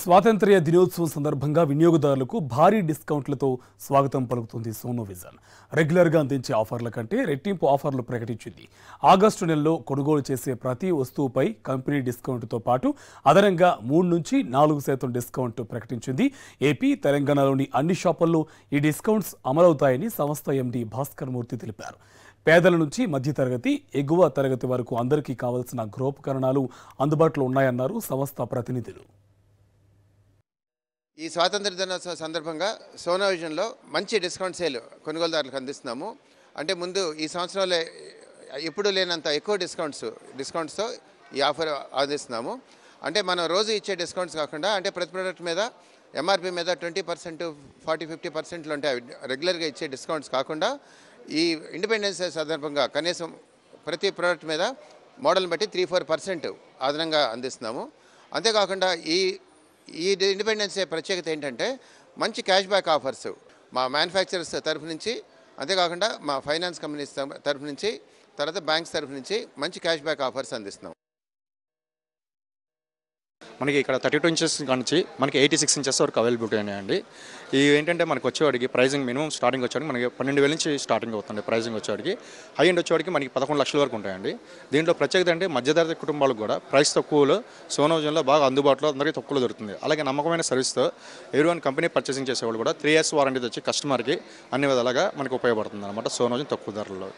స్వాతంత్ర్య దినోత్సవం సందర్భంగా వినియోగదారులకు భారీ డిస్కౌంట్లతో స్వాగతం పలుకుతుంది సోనో విజన్ రెగ్యులర్గా అందించే ఆఫర్ల కంటే రెట్టింపు ఆఫర్లు ప్రకటించింది ఆగస్టు నెలలో కొనుగోలు చేసే ప్రతి వస్తువుపై కంపెనీ డిస్కౌంట్తో పాటు అదనంగా మూడు నుంచి నాలుగు శాతం డిస్కౌంట్ ప్రకటించింది ఏపీ తెలంగాణలోని అన్ని షాపుల్లో ఈ డిస్కౌంట్స్ అమలవుతాయని సంస్థ ఎండీ భాస్కర్ మూర్తి తెలిపారు పేదల నుంచి మధ్యతరగతి ఎగువ తరగతి వరకు అందరికీ కావాల్సిన గృహోపకరణాలు అందుబాటులో ఉన్నాయన్నారు సంస్థ ప్రతినిధులు ఈ స్వాతంత్ర దినోత్సవ సందర్భంగా సోనా విజన్లో మంచి డిస్కౌంట్ సేల్ కొనుగోలుదారులకు అందిస్తున్నాము అంటే ముందు ఈ సంవత్సరంలో ఎప్పుడూ లేనంత ఎక్కువ డిస్కౌంట్స్ డిస్కౌంట్స్తో ఈ ఆఫర్ అందిస్తున్నాము అంటే మనం రోజు ఇచ్చే డిస్కౌంట్స్ కాకుండా అంటే ప్రతి ప్రోడక్ట్ మీద ఎంఆర్పి మీద ట్వంటీ పర్సెంట్ ఫార్టీ ఫిఫ్టీ పర్సెంట్లు ఉంటాయి రెగ్యులర్గా ఇచ్చే డిస్కౌంట్స్ కాకుండా ఈ ఇండిపెండెన్స్ సందర్భంగా కనీసం ప్రతి ప్రోడక్ట్ మీద మోడల్ బట్టి త్రీ ఫోర్ పర్సెంట్ అదనంగా అందిస్తున్నాము అంతేకాకుండా ఈ ఈ ఇండిపెండెన్స్ డే ప్రత్యేకత ఏంటంటే మంచి క్యాష్ బ్యాక్ ఆఫర్స్ మా మ్యానుఫ్యాక్చరర్స్ తరఫు నుంచి అంతేకాకుండా మా ఫైనాన్స్ కంపెనీస్ తరఫు నుంచి తర్వాత బ్యాంక్స్ తరఫు నుంచి మంచి క్యాష్ బ్యాక్ ఆఫర్స్ అందిస్తున్నాం మనకి ఇక్కడ థర్టీ టూ ఇంచెస్ నుంచి మనకి ఎయిటీ సిక్స్ ఇంచెస్ వరకు అవైలబిలిటీ ఉన్నాయండి ఇవి ఏంటంటే మనకు వచ్చేవాడికి ప్రైజింగ్ మినిమం స్టార్టింగ్ వచ్చేవాడికి మనకి పన్నెండు వేల నుంచి స్టార్టింగ్ అవుతుంది ప్రైజింగ్ వచ్చేవాడికి హై ఎండ్ వచ్చేవాడికి మనకి పదకొండు లక్షల వరకు ఉంటాయండి దీంట్లో ప్రత్యేకత అంటే మధ్యతరగతి కుటుంబాలకు కూడా ప్రైస్ తక్కువలో సోనోజన్లో బాగా అందుబాటులో అందరికీ తక్కువలో దొరుకుతుంది అలాగే నమ్మకమైన సర్వీస్తో ఎవ్రీవన్ కంపెనీ పర్చేసింగ్ చేసేవాళ్ళు కూడా త్రీ ఇయర్స్ వారంటీ తెచ్చి కస్టమర్కి అన్ని విధాలుగా మనకి ఉపయోగపడుతుంది అనమాట సోనోజన్ తక్కువ ధరలో